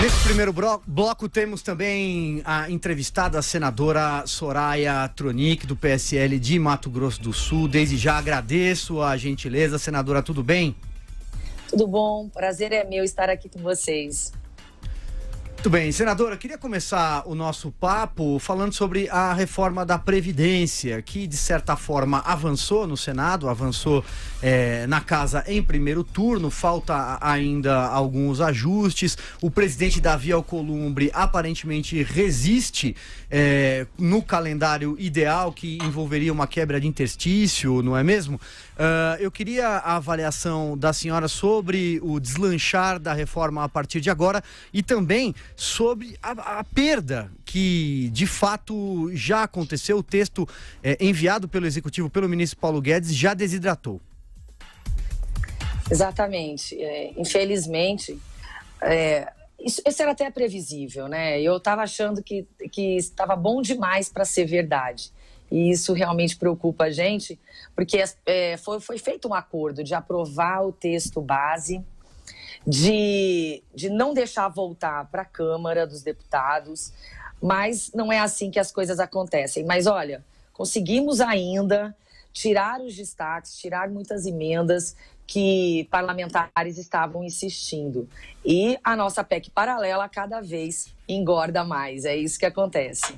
Nesse primeiro bloco temos também a entrevistada a senadora Soraya Tronic, do PSL de Mato Grosso do Sul. Desde já agradeço a gentileza. Senadora, tudo bem? Tudo bom, prazer é meu estar aqui com vocês. Muito bem, senadora, queria começar o nosso papo falando sobre a reforma da Previdência, que de certa forma avançou no Senado, avançou é, na casa em primeiro turno, falta ainda alguns ajustes. O presidente Davi Alcolumbre aparentemente resiste é, no calendário ideal que envolveria uma quebra de interstício, não é mesmo? Uh, eu queria a avaliação da senhora sobre o deslanchar da reforma a partir de agora e também sobre a, a perda que de fato já aconteceu. O texto é, enviado pelo executivo, pelo ministro Paulo Guedes, já desidratou. Exatamente. É, infelizmente, é, isso, isso, era até previsível, né? Eu estava achando que estava bom demais para ser verdade. E isso realmente preocupa a gente, porque é, foi, foi feito um acordo de aprovar o texto base, de, de não deixar voltar para a Câmara dos Deputados, mas não é assim que as coisas acontecem. Mas olha, conseguimos ainda tirar os destaques, tirar muitas emendas que parlamentares estavam insistindo. E a nossa PEC paralela cada vez engorda mais. É isso que acontece.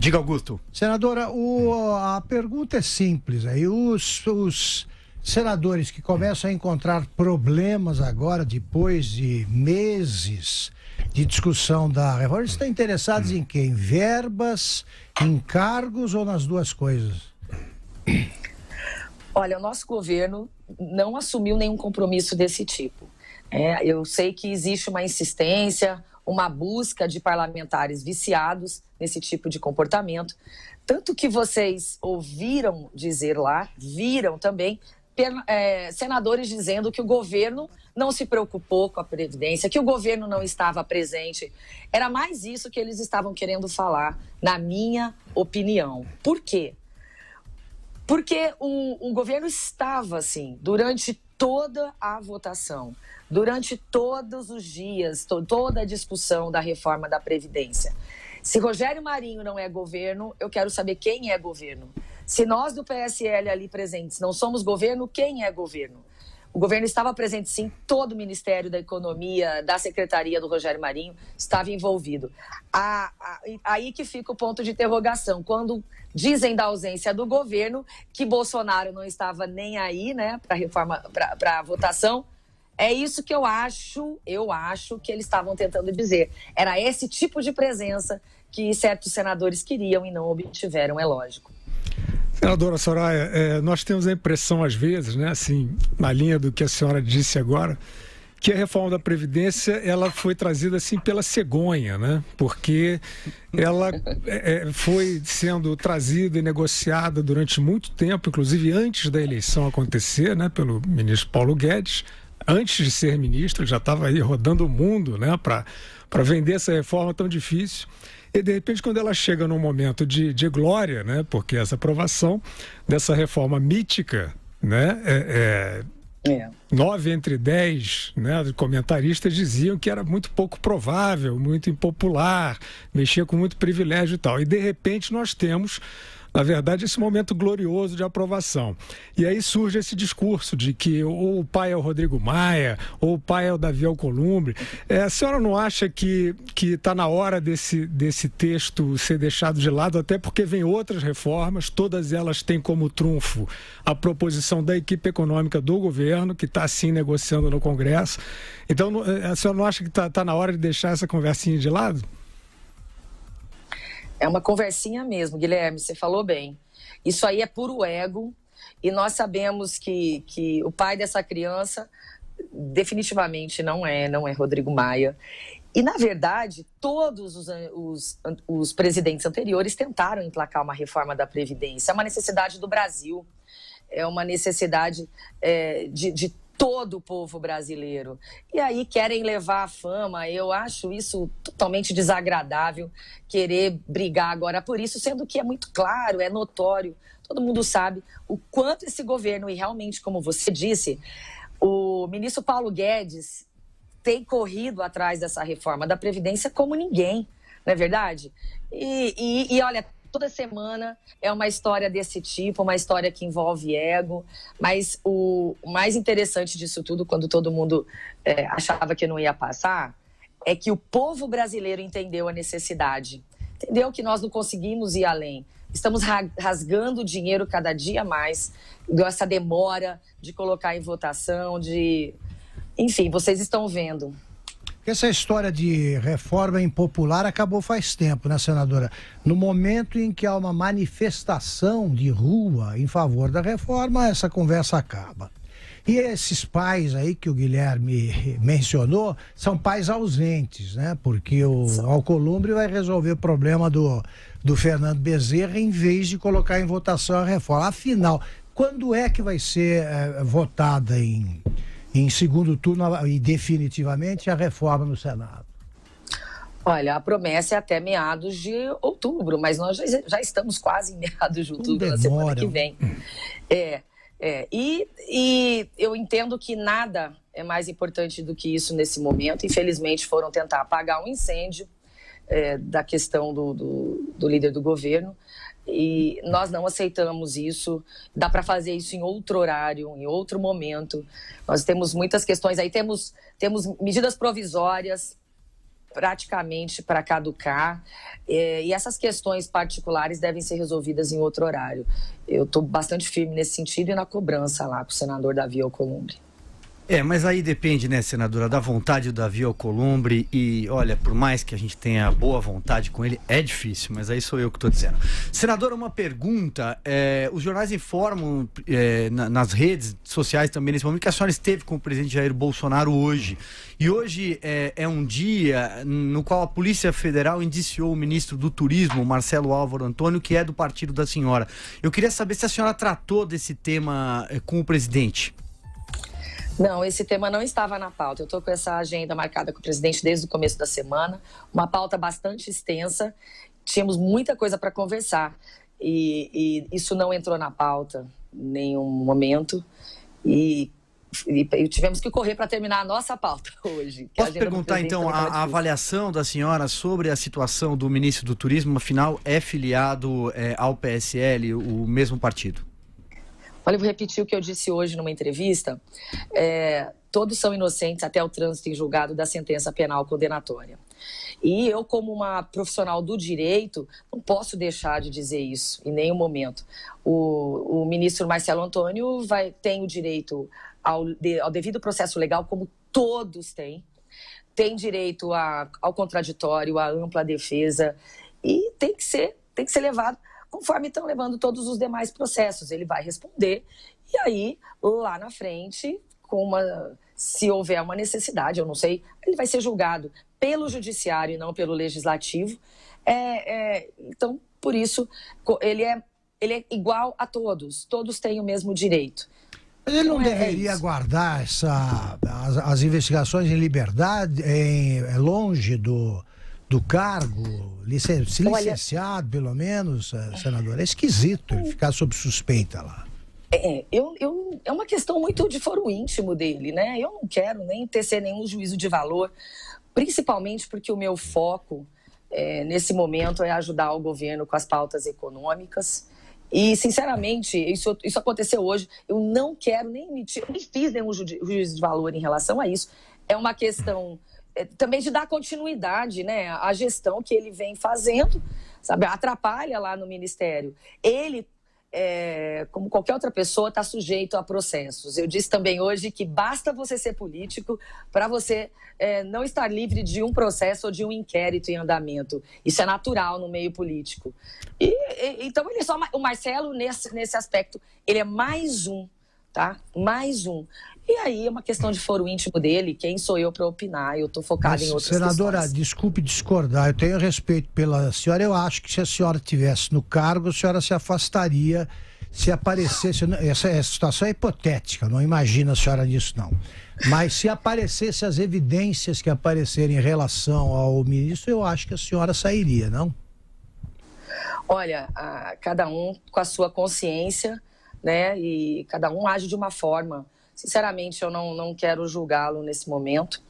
Diga, Augusto. Senadora, o, a pergunta é simples. Aí os, os senadores que começam a encontrar problemas agora, depois de meses de discussão da reforma, estão interessados em quem? Verbas, em cargos ou nas duas coisas? Olha, o nosso governo não assumiu nenhum compromisso desse tipo. É, eu sei que existe uma insistência, uma busca de parlamentares viciados nesse tipo de comportamento. Tanto que vocês ouviram dizer lá, viram também, é, senadores dizendo que o governo não se preocupou com a Previdência, que o governo não estava presente. Era mais isso que eles estavam querendo falar, na minha opinião. Por quê? Porque o, o governo estava, assim, durante toda a votação, durante todos os dias, to toda a discussão da reforma da Previdência. Se Rogério Marinho não é governo, eu quero saber quem é governo. Se nós do PSL ali presentes não somos governo, quem é governo? O governo estava presente, sim, todo o Ministério da Economia, da Secretaria do Rogério Marinho estava envolvido. A, a, aí que fica o ponto de interrogação. Quando dizem da ausência do governo que Bolsonaro não estava nem aí, né, para reforma, para a votação. É isso que eu acho, eu acho que eles estavam tentando dizer. Era esse tipo de presença que certos senadores queriam e não obtiveram, é lógico. Senadora Soraya, é, nós temos a impressão, às vezes, né, assim, na linha do que a senhora disse agora, que a reforma da Previdência ela foi trazida assim pela cegonha, né? porque ela é, é foi sendo trazida e negociada durante muito tempo, inclusive antes da eleição acontecer, né? pelo ministro Paulo Guedes, antes de ser ministro, ele já estava aí rodando o mundo né? para vender essa reforma tão difícil. E de repente, quando ela chega num momento de, de glória, né? Porque essa aprovação dessa reforma mítica, né? É, é, é. Nove entre dez né, comentaristas diziam que era muito pouco provável, muito impopular, mexia com muito privilégio e tal. E de repente nós temos na verdade, esse momento glorioso de aprovação. E aí surge esse discurso de que ou o pai é o Rodrigo Maia, ou o pai é o Davi Alcolumbre. É, a senhora não acha que está na hora desse, desse texto ser deixado de lado, até porque vem outras reformas, todas elas têm como trunfo a proposição da equipe econômica do governo, que está assim negociando no Congresso. Então, é, a senhora não acha que está tá na hora de deixar essa conversinha de lado? É uma conversinha mesmo, Guilherme, você falou bem. Isso aí é puro ego e nós sabemos que, que o pai dessa criança definitivamente não é, não é Rodrigo Maia. E, na verdade, todos os, os, os, presidentes anteriores tentaram emplacar uma reforma da Previdência. É uma necessidade do Brasil, é uma necessidade é, de, de todo o povo brasileiro. E aí querem levar a fama. Eu acho isso totalmente desagradável, querer brigar agora por isso, sendo que é muito claro, é notório, todo mundo sabe o quanto esse governo, e realmente, como você disse, o ministro Paulo Guedes tem corrido atrás dessa reforma da Previdência como ninguém, não é verdade? E, e, e olha, Toda semana é uma história desse tipo, uma história que envolve ego. Mas o mais interessante disso tudo, quando todo mundo é, achava que não ia passar, é que o povo brasileiro entendeu a necessidade, entendeu que nós não conseguimos ir além. Estamos rasgando dinheiro cada dia mais, Dessa demora de colocar em votação, de. Enfim, vocês estão vendo. Porque essa história de reforma impopular acabou faz tempo, né, senadora? No momento em que há uma manifestação de rua em favor da reforma, essa conversa acaba. E esses pais aí que o Guilherme mencionou são pais ausentes, né? Porque o Alcolumbre vai resolver o problema do, do Fernando Bezerra em vez de colocar em votação a reforma. Afinal, quando é que vai ser é, votada em em segundo turno e definitivamente a reforma no Senado? Olha, a promessa é até meados de outubro, mas nós já, estamos quase em meados de outubro, na semana que vem. É, é. E, e eu entendo que nada é mais importante do que isso nesse momento. Infelizmente, foram tentar apagar um incêndio é, da questão do, do, do líder do governo. E nós não aceitamos isso. Dá para fazer isso em outro horário, em outro momento. Nós temos muitas questões aí, temos, temos medidas provisórias praticamente para caducar. É, e essas questões particulares devem ser resolvidas em outro horário. Eu estou bastante firme nesse sentido e na cobrança lá com o senador Davi Alcolumbre. É, mas aí depende, né, senadora, da vontade do Davi Alcolumbre e, olha, por mais que a gente tenha boa vontade com ele, é difícil, mas aí sou eu que estou dizendo. Senadora, uma pergunta, é, os jornais informam é, na, nas redes sociais também nesse momento que a senhora esteve com o presidente Jair Bolsonaro hoje. E hoje é, é um dia no qual a Polícia Federal indiciou o ministro do Turismo, Marcelo Álvaro Antônio, que é do partido da senhora. Eu queria saber se a senhora tratou desse tema é, com o presidente. Não, esse tema não estava na pauta. Eu estou com essa agenda marcada com o presidente desde o começo da semana, uma pauta bastante extensa. Tínhamos muita coisa para conversar e, e, isso não entrou na pauta em nenhum momento. E, e, e tivemos que correr para terminar a nossa pauta hoje. É Posso perguntar então a, a avaliação da senhora sobre a situação do ministro do Turismo, afinal é filiado é, ao PSL, o mesmo partido? Olha, eu vou repetir o que eu disse hoje numa entrevista. É, todos são inocentes até o trânsito em julgado da sentença penal condenatória. E eu, como uma profissional do direito, não posso deixar de dizer isso em nenhum momento. O, o ministro Marcelo Antônio vai, tem o direito ao, de, ao devido processo legal, como todos têm. Tem direito a, ao contraditório, à ampla defesa. E tem que ser, tem que ser levado conforme estão levando todos os demais processos. Ele vai responder e aí, lá na frente, com uma, se houver uma necessidade, eu não sei, ele vai ser julgado pelo judiciário e não pelo legislativo. É, é, então, por isso, ele é, ele é igual a todos, todos têm o mesmo direito. Mas ele não, então, é, é deveria guardar essa, as, as, investigações em liberdade, em, é longe do, do cargo, licen se licenciado Olha, pelo menos, eh, senador? É esquisito ele ficar sob suspeita lá. É, é, eu, eu, é uma questão muito de foro íntimo dele, né? Eu não quero nem tecer nenhum juízo de valor, principalmente porque o meu foco é, nesse momento é ajudar o governo com as pautas econômicas. E, sinceramente, isso, isso aconteceu hoje. Eu não quero nem emitir, nem fiz nenhum juízo de valor em relação a isso. É uma questão é, também de dar continuidade né, à gestão que ele vem fazendo, sabe? Atrapalha lá no Ministério. Ele, é, como qualquer outra pessoa, está sujeito a processos. Eu disse também hoje que basta você ser político para você é, não estar livre de um processo ou de um inquérito em andamento. Isso é natural no meio político. E, e então ele é só o Marcelo nesse, nesse aspecto, ele é mais um tá? Mais um. E aí é uma questão de foro íntimo dele, quem sou eu para opinar? Eu estou focado em outras senadora, questões. desculpe discordar, eu tenho respeito pela senhora. Eu acho que se a senhora tivesse no cargo, a senhora se afastaria se aparecesse. Essa, essa situação é hipotética, não imagina a senhora nisso, não. Mas se aparecesse as evidências que aparecerem em relação ao ministro, eu acho que a senhora sairia, não? Olha, a, cada um com a sua consciência, né? E cada um age de uma forma. Sinceramente, eu não, não quero julgá-lo nesse momento.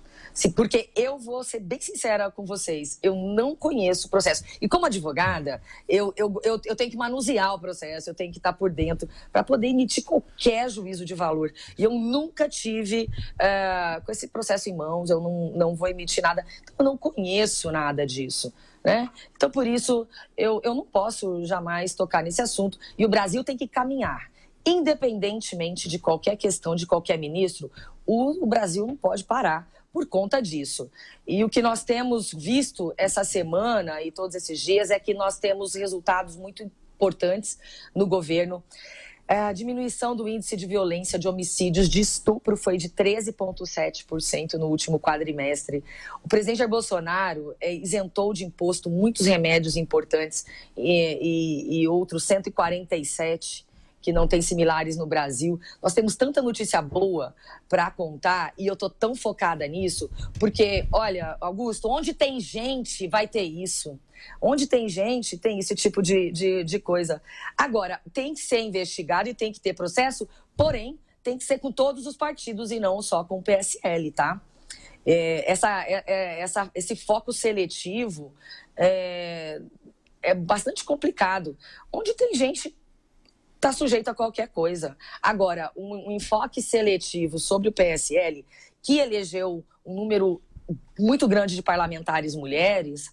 porque eu vou ser bem sincera com vocês, eu não conheço o processo. E como advogada, eu, eu, eu, eu tenho que manusear o processo, eu tenho que estar por dentro para poder emitir qualquer juízo de valor. E eu nunca tive uh, com esse processo em mãos, eu não, não vou emitir nada. Então, eu não conheço nada disso. Né? Então, por isso, eu, eu não posso jamais tocar nesse assunto. E o Brasil tem que caminhar independentemente de qualquer questão de qualquer ministro, o Brasil não pode parar por conta disso. E o que nós temos visto essa semana e todos esses dias é que nós temos resultados muito importantes no governo. É, a diminuição do índice de violência, de homicídios, de estupro foi de 13,7% no último quadrimestre. O presidente Jair Bolsonaro é, isentou de imposto muitos remédios importantes e, e, e outros 147 que não tem similares no Brasil. Nós temos tanta notícia boa para contar e eu tô tão focada nisso, porque, olha, Augusto, onde tem gente vai ter isso. Onde tem gente, tem esse tipo de, de, de coisa. Agora, tem que ser investigado e tem que ter processo, porém, tem que ser com todos os partidos e não só com o PSL, tá? É, essa, é, é, essa, esse foco seletivo é, é bastante complicado. Onde tem gente está sujeito a qualquer coisa. Agora, um, um enfoque seletivo sobre o PSL, que elegeu um número muito grande de parlamentares mulheres,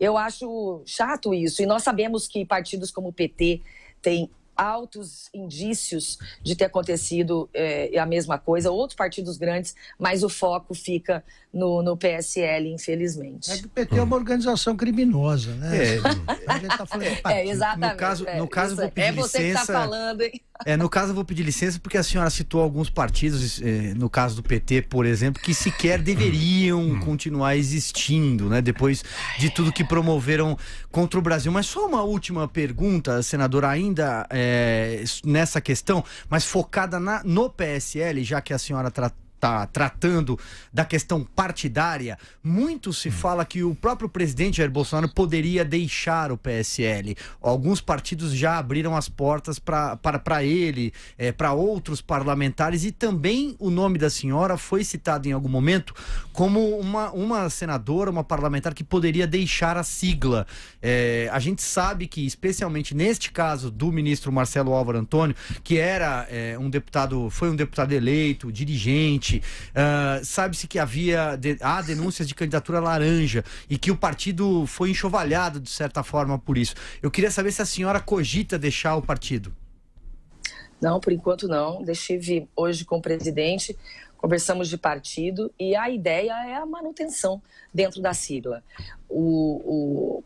eu acho chato isso. E nós sabemos que partidos como o PT têm altos indícios de ter acontecido é, a mesma coisa, outros partidos grandes, mas o foco fica no, no PSL, infelizmente. É que o PT é uma organização criminosa, né? É, então a gente tá falando é exatamente. No caso, é, no caso vou pedir é você tá licença. Que está falando, hein? É, no caso, eu vou pedir licença porque a senhora citou alguns partidos, eh, no caso do PT, por exemplo, que sequer deveriam hum. continuar existindo, né? Depois de tudo que promoveram contra o Brasil. Mas só uma última pergunta, senadora, ainda é, nessa questão, mas focada na, no PSL, já que a senhora tratou está tratando da questão partidária, muito se hum. fala que o próprio presidente Jair Bolsonaro poderia deixar o PSL. Alguns partidos já abriram as portas para ele, é, eh, para outros parlamentares, e também o nome da senhora foi citado em algum momento como uma, uma senadora, uma parlamentar que poderia deixar a sigla. É, a gente sabe que, especialmente neste caso do ministro Marcelo Álvaro Antônio, que era é, um deputado, foi um deputado eleito, dirigente, 2020, uh, ah, sabe-se que havia de, há denúncias de candidatura laranja e que o partido foi enxovalhado de certa forma por isso. Eu queria saber se a senhora cogita deixar o partido. Não, por enquanto não. Deixei hoje com o presidente, conversamos de partido e a ideia é a manutenção dentro da sigla. o, o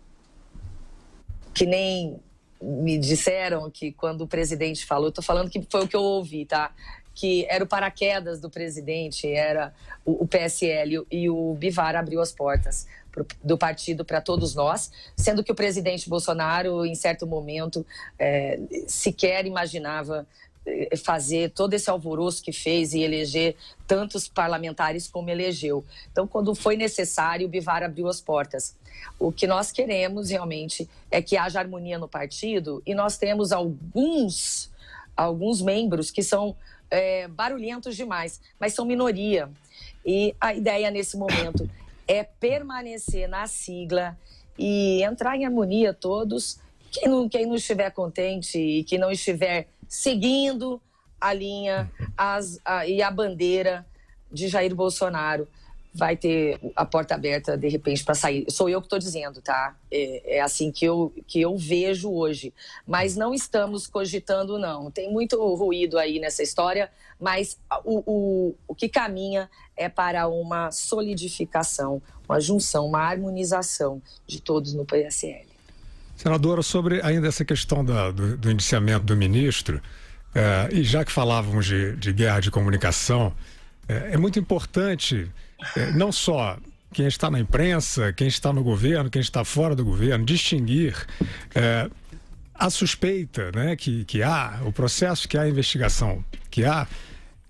que nem me disseram que quando o presidente falou, eu falando que foi o que eu ouvi, tá? que era o paraquedas do presidente, era o, o PSL e o Bivar abriu as portas pro, do partido para todos nós, sendo que o presidente Bolsonaro, em certo momento, é, sequer imaginava é, fazer todo esse alvoroço que fez e eleger tantos parlamentares como elegeu. Então, quando foi necessário, o Bivar abriu as portas. O que nós queremos realmente é que haja harmonia no partido e nós temos alguns alguns membros que são é, barulhentos demais, mas são minoria. E a ideia nesse momento é permanecer na sigla e entrar em harmonia todos. Quem não, quem não estiver contente e que não estiver seguindo a linha as, a, e a bandeira de Jair Bolsonaro vai ter a porta aberta de repente para sair. Sou eu que estou dizendo, tá? É, é, assim que eu, que eu vejo hoje. Mas não estamos cogitando, não. Tem muito ruído aí nessa história, mas o, o, o que caminha é para uma solidificação, uma junção, uma harmonização de todos no PSL. Senadora, sobre ainda essa questão da, do, do indiciamento do ministro, é, e já que falávamos de, de guerra de comunicação, é, é muito importante é, não só quem está na imprensa, quem está no governo, quem está fora do governo, distinguir é, a suspeita né, que, que há, o processo que há, a investigação que há,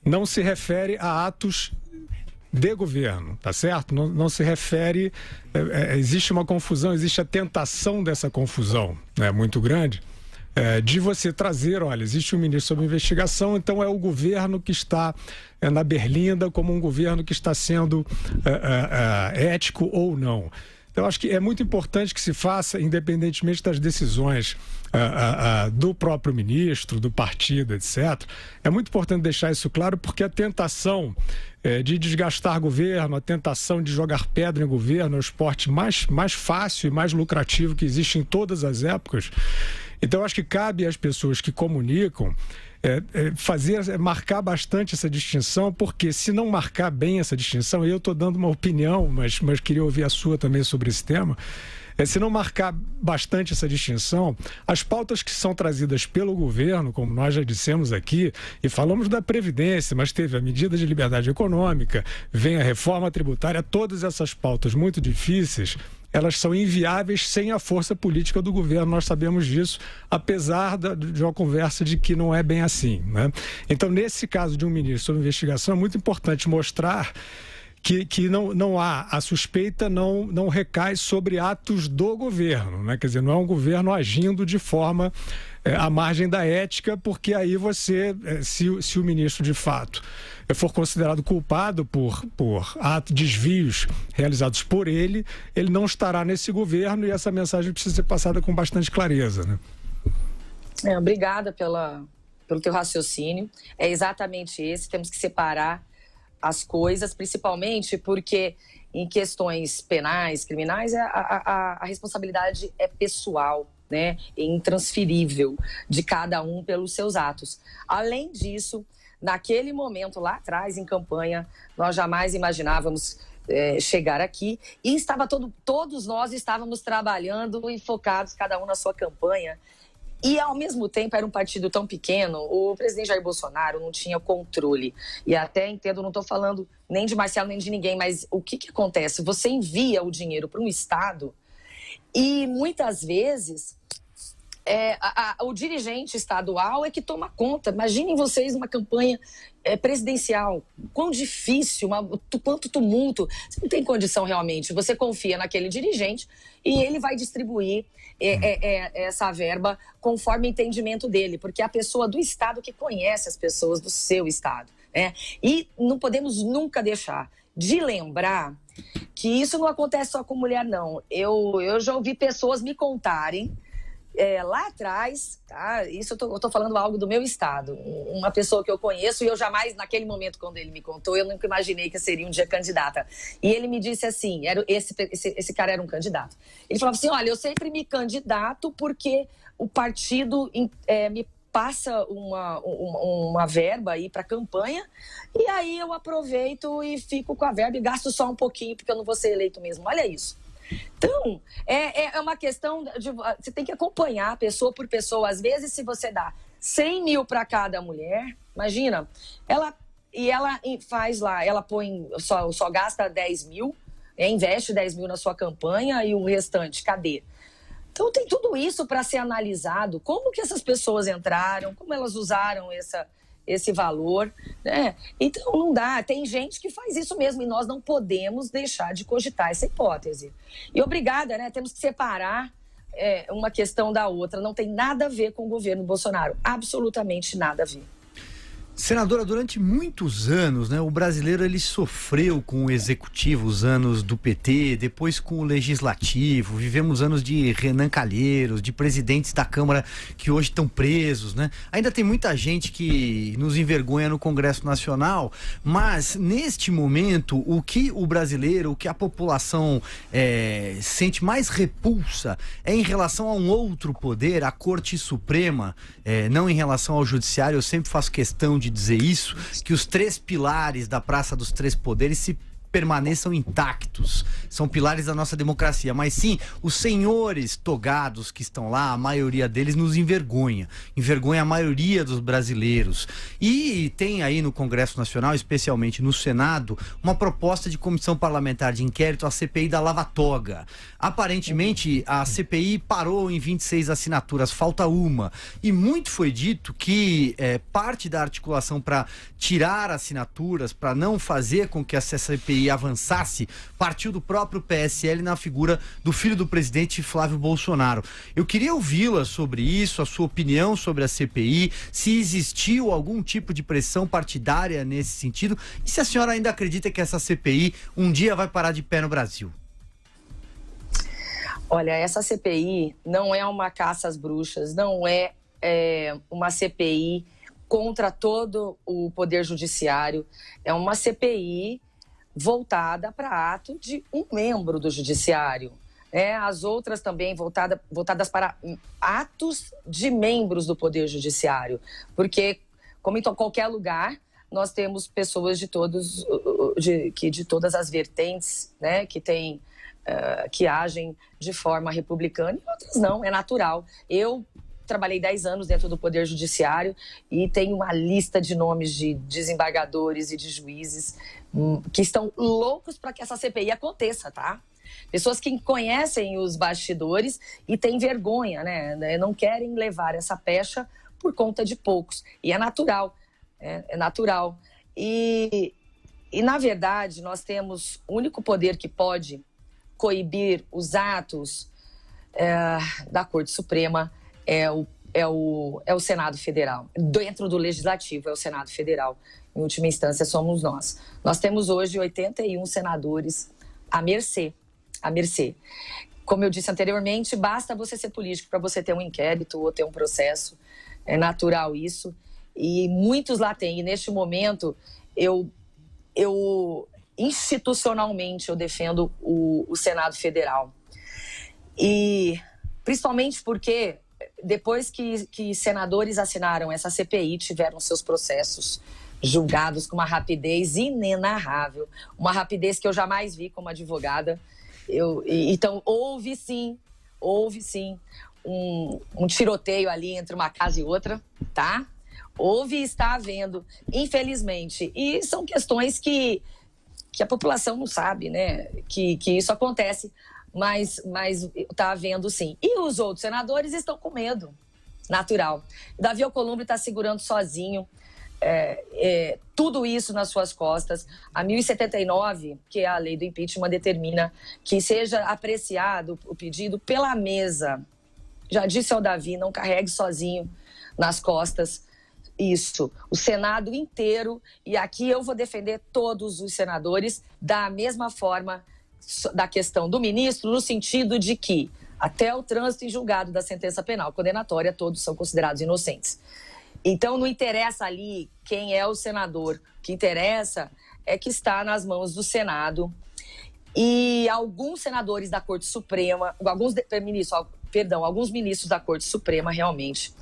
não se refere a atos de governo, tá certo? Não, não se refere. É, é, existe uma confusão, existe a tentação dessa confusão né, muito grande é, de você trazer, olha, existe um ministro sob investigação, então é o governo que está é, na berlinda como um governo que está sendo é, é, é ético ou não. Então, acho que é muito importante que se faça, independentemente das decisões é, do próprio ministro, do partido, etc. É muito importante deixar isso claro, porque a tentação de desgastar governo, a tentação de jogar pedra em governo é o esporte mais, mais fácil e mais lucrativo que existe em todas as épocas. Então, acho que cabe às pessoas que comunicam é, é, fazer é, marcar bastante essa distinção, porque se não marcar bem essa distinção, eu estou dando uma opinião, mas, mas queria ouvir a sua também sobre esse tema. É, se não marcar bastante essa distinção, as pautas que são trazidas pelo governo, como nós já dissemos aqui, e falamos da Previdência, mas teve a medida de liberdade econômica, vem a reforma tributária, todas essas pautas muito difíceis elas são inviáveis sem a força política do governo. Nós sabemos disso, apesar da, de uma conversa de que não é bem assim. Né? Então, nesse caso de um ministro sob investigação, é muito importante mostrar que, que não, não há, a suspeita não, não recai sobre atos do governo, né? quer dizer, não é um governo agindo de forma é, à margem da ética, porque aí você, eh, se, se o ministro de fato eh, for considerado culpado por, por atos, desvios realizados por ele, ele não estará nesse governo e essa mensagem precisa ser passada com bastante clareza. Né? É, obrigada pela, pelo teu raciocínio. É exatamente esse, temos que separar as coisas, principalmente porque em questões penais, criminais, é a, a, a responsabilidade é pessoal, né, é intransferível de cada um pelos seus atos. Além disso, naquele momento lá atrás, em campanha, nós jamais imaginávamos é, chegar aqui e estava todo, todos nós estávamos trabalhando e focados, cada um na sua campanha. E, ao mesmo tempo, era um partido tão pequeno, o presidente Jair Bolsonaro não tinha controle. E até entendo, não estou falando nem de Marcelo nem de ninguém, mas o que, que acontece? Você envia o dinheiro para um Estado e, muitas vezes, é, a, a, o dirigente estadual é que toma conta. Imaginem vocês uma campanha é, presidencial. Quão difícil, uma, quanto tumulto. Você não tem condição realmente. Você confia naquele dirigente e ele vai distribuir é, é, é, essa verba conforme o entendimento dele, porque é a pessoa do Estado que conhece as pessoas do seu Estado. Né? E não podemos nunca deixar de lembrar que isso não acontece só com mulher, não. Eu, eu já ouvi pessoas me contarem é, lá atrás, tá? Isso eu estou falando algo do meu estado. Uma pessoa que eu conheço e eu jamais, naquele momento, quando ele me contou, eu nunca imaginei que seria um dia candidata. E ele me disse assim: era, esse, esse, esse cara era um candidato. Ele falava assim: olha, eu sempre me candidato porque o partido é, me passa uma, uma, uma, verba aí para campanha e aí eu aproveito e fico com a verba e gasto só um pouquinho porque eu não vou ser eleito mesmo. Olha isso. Então, é, é, é uma questão de. Você tem que acompanhar pessoa por pessoa. Às vezes, se você dá 100 mil para cada mulher, imagina, ela. E ela faz lá, ela põe, só, só gasta 10 mil, é investe 10 mil na sua campanha e o restante, cadê? Então tem tudo isso para ser analisado. Como que essas pessoas entraram, como elas usaram essa, esse valor. Né? Então, não dá. Tem gente que faz isso mesmo e nós não podemos deixar de cogitar essa hipótese. E obrigada, né? Temos que separar é, uma questão da outra. Não tem nada a ver com o governo Bolsonaro. Absolutamente nada a ver. Senadora, durante muitos anos, né, o brasileiro ele sofreu com o executivo, os anos do PT, depois com o legislativo, vivemos anos de Renan Calheiros, de presidentes da Câmara que hoje estão presos, né? Ainda tem muita gente que nos envergonha no Congresso Nacional, mas neste momento, o que o brasileiro, o que a população é, sente mais repulsa é em relação a um outro poder, a Corte Suprema, é, não em relação ao Judiciário, eu sempre faço questão de de dizer isso, que os três pilares da Praça dos Três Poderes se permaneçam intactos, são pilares da nossa democracia, mas sim os senhores togados que estão lá, a maioria deles nos envergonha, envergonha a maioria dos brasileiros. E tem aí no Congresso Nacional, especialmente no Senado, uma proposta de comissão parlamentar de inquérito à CPI da Lava Toga. Aparentemente, a CPI parou em 26 assinaturas, falta uma. E muito foi dito que é, parte da articulação para tirar assinaturas, para não fazer com que essa CPI e avançasse partiu do próprio PSL na figura do filho do presidente Flávio Bolsonaro. Eu queria ouvi-la sobre isso, a sua opinião sobre a CPI, se existiu algum tipo de pressão partidária nesse sentido e se a senhora ainda acredita que essa CPI um dia vai parar de pé no Brasil. Olha, essa CPI não é uma caça às bruxas, não é, é, uma CPI contra todo o poder judiciário, é uma CPI voltada para ato de um membro do judiciário. É, as outras também voltada, voltadas para atos de membros do Poder Judiciário. Porque, como em qualquer lugar, nós temos pessoas de todos de, que de todas as vertentes né que tem uh, que agem de forma republicana e outras não é natural eu trabalhei 10 anos dentro do Poder Judiciário e tenho uma lista de nomes de desembargadores e de juízes hum, que estão loucos para que essa CPI aconteça, tá? Pessoas que conhecem os bastidores e têm vergonha, né? né? Não querem levar essa pecha por conta de poucos. E é natural, é, é natural. E, e, na verdade, nós temos o único poder que pode coibir os atos é, da Corte Suprema, é o, é o, é o Senado Federal. Dentro do Legislativo é o Senado Federal. Em última instância, somos nós. Nós temos hoje 81 senadores à mercê. À mercê. Como eu disse anteriormente, basta você ser político para você ter um inquérito ou ter um processo. É natural isso. E muitos lá têm. E neste momento, eu, eu institucionalmente eu defendo o, o Senado Federal. E principalmente porque depois que, que senadores assinaram essa CPI, tiveram seus processos julgados com uma rapidez inenarrável, uma rapidez que eu jamais vi como advogada. Eu, então, houve sim, houve sim um, um tiroteio ali entre uma casa e outra, tá? Houve e está havendo, infelizmente. E são questões que, que a população não sabe, né? Que, que isso acontece mas mas está havendo sim. E os outros senadores estão com medo, natural. Davi Alcolumbre está segurando sozinho é, é, tudo isso nas suas costas. A 1079, que é a lei do impeachment, determina que seja apreciado o pedido pela mesa. Já disse ao Davi, não carregue sozinho nas costas isso. O Senado inteiro, e aqui eu vou defender todos os senadores da mesma forma da questão do ministro, no sentido de que, até o trânsito em julgado da sentença penal condenatória, todos são considerados inocentes. Então, não interessa ali quem é o senador, o que interessa é que está nas mãos do Senado. E alguns senadores da Corte Suprema, alguns ministros, perdão, alguns ministros da Corte Suprema realmente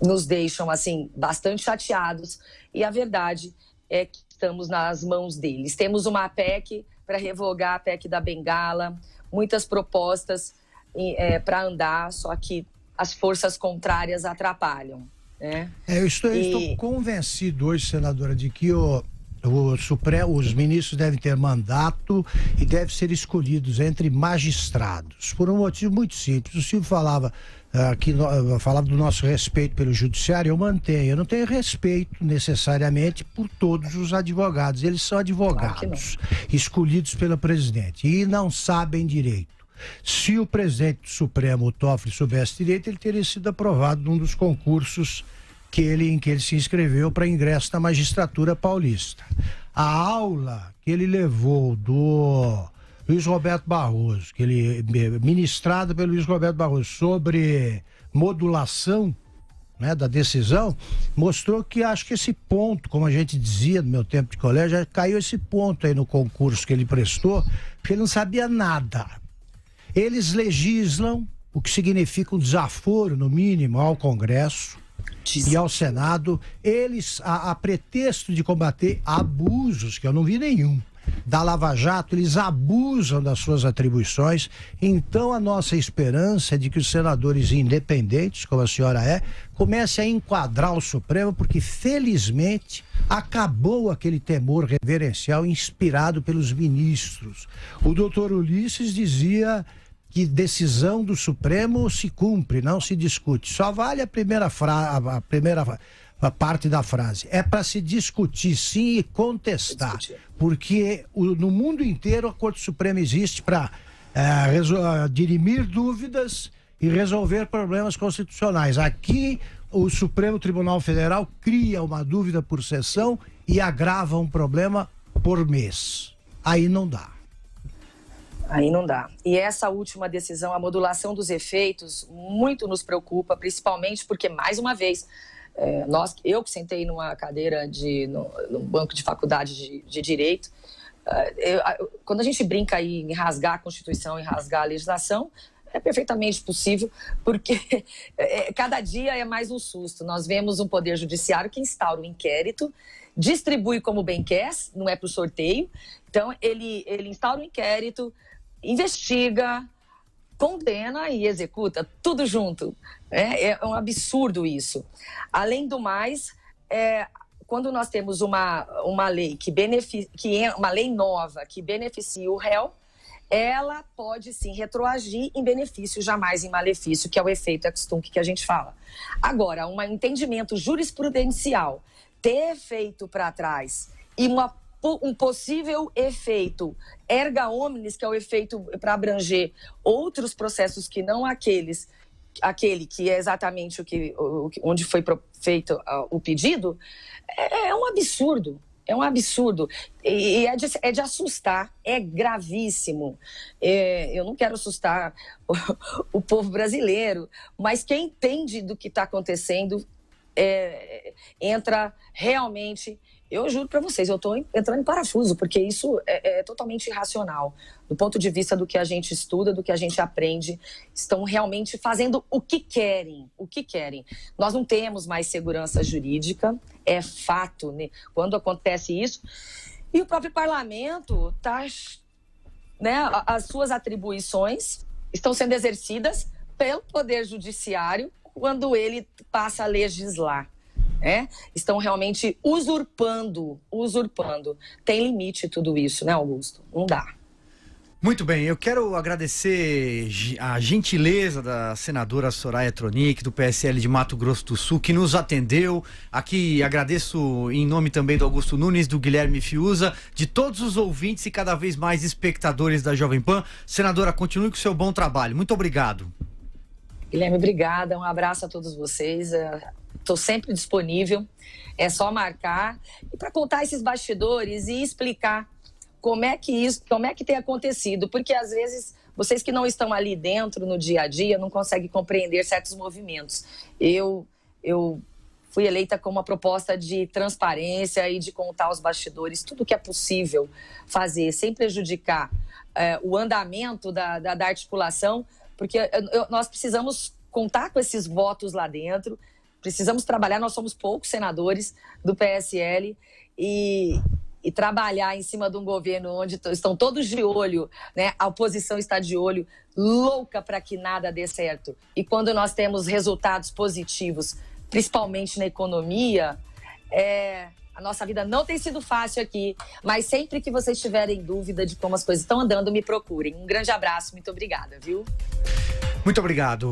nos deixam assim bastante chateados e a verdade é que estamos nas mãos deles. Temos uma PEC para revogar a PEC da Bengala, muitas propostas é, para andar, só que as forças contrárias atrapalham. Né? É, eu estou, e... eu estou convencido hoje, senadora, de que o, o Supremo, os ministros devem ter mandato e devem ser escolhidos entre magistrados, por um motivo muito simples. O Silvio falava uh, que ah, falava do nosso respeito pelo judiciário, eu mantenho. Eu não tenho respeito necessariamente por todos os advogados. Eles são advogados claro escolhidos pela presidente e não sabem direito. Se o presidente do Supremo, o Toffoli, soubesse direito, ele teria sido aprovado num dos concursos que ele, em que ele se inscreveu para ingresso na magistratura paulista. A aula que ele levou do Luiz Roberto Barroso, que ele eh, ministrada pelo Luiz Roberto Barroso sobre modulação né, da decisão, mostrou que acho que esse ponto, como a gente dizia no meu tempo de colégio, caiu esse ponto aí no concurso que ele prestou, porque ele não sabia nada. Eles legislam, o que significa um desaforo, no mínimo, ao Congresso e ao Senado, eles, a, a, pretexto de combater abusos, que eu não vi nenhum, da Lava Jato, eles abusam das suas atribuições. Então, a nossa esperança é de que os senadores independentes, como a senhora é, comecem a enquadrar o Supremo, porque felizmente acabou aquele temor reverencial inspirado pelos ministros. O doutor Ulisses dizia que decisão do Supremo se cumpre, não se discute. Só vale a primeira, fra a primeira a parte da frase. É para se discutir, sim, e contestar. Porque o, no mundo inteiro a Corte Suprema existe para é, eh, ah, dirimir dúvidas e resolver problemas constitucionais. Aqui, o Supremo Tribunal Federal cria uma dúvida por sessão e agrava um problema por mês. Aí não dá. Aí não dá. E essa última decisão, a modulação dos efeitos, muito nos preocupa, principalmente porque, mais uma vez, é, nós, eu que sentei numa cadeira de no, no banco de faculdade de, de direito, é, eu, quando a gente brinca aí em rasgar a Constituição, em rasgar a legislação, é perfeitamente possível, porque é, é, cada dia é mais um susto. Nós vemos um poder judiciário que instaura o um inquérito, distribui como bem quer, não é para o sorteio. Então, ele, ele instaura o um inquérito, investiga, condena e executa, tudo junto. É, é um absurdo isso. Além do mais, é, quando nós temos uma, uma lei que que é uma lei nova que beneficia o réu, ela pode sim retroagir em benefício, jamais em malefício, que é o efeito ex que a gente fala. Agora, um entendimento jurisprudencial ter feito para trás e uma um possível efeito erga omnes, que é o efeito para abranger outros processos que não aqueles aquele que é exatamente o que onde foi feito o pedido é, é, é, um absurdo é um absurdo e, é, de, é de assustar é gravíssimo é, eu não quero assustar o, o povo brasileiro mas quem entende do que está acontecendo é, entra realmente eu juro para vocês, eu estou entrando em parafuso, porque isso é, é, totalmente irracional. Do ponto de vista do que a gente estuda, do que a gente aprende, estão realmente fazendo o que querem, o que querem. Nós não temos mais segurança jurídica, é fato, né? quando acontece isso. E o próprio parlamento tá, né, as suas atribuições estão sendo exercidas pelo poder judiciário quando ele passa a legislar né? Estão realmente usurpando, usurpando. Tem limite tudo isso, né, Augusto? Não dá. Muito bem, eu quero agradecer a gentileza da senadora Soraya Tronic, do PSL de Mato Grosso do Sul, que nos atendeu. Aqui agradeço em nome também do Augusto Nunes, do Guilherme Fiuza, de todos os ouvintes e cada vez mais espectadores da Jovem Pan. Senadora, continue com o seu bom trabalho. Muito obrigado. Guilherme, obrigada. Um abraço a todos vocês. É, Estou sempre disponível, é só marcar. E para contar esses bastidores e explicar como é que isso, como é que tem acontecido, porque às vezes vocês que não estão ali dentro no dia a dia não conseguem compreender certos movimentos. Eu eu fui eleita com uma proposta de transparência e de contar os bastidores tudo que é possível fazer sem prejudicar é, o andamento da, da, da articulação, porque eu, eh, eu, nós precisamos contar com esses votos lá dentro Precisamos trabalhar, nós somos poucos senadores do PSL e, e trabalhar em cima de um governo onde estão todos de olho, né? A oposição está de olho, louca para que nada dê certo. E quando nós temos resultados positivos, principalmente na economia, é... a nossa vida não tem sido fácil aqui. Mas sempre que vocês tiverem dúvida de como as coisas estão andando, me procurem. Um grande abraço, muito obrigada, viu? Muito obrigado.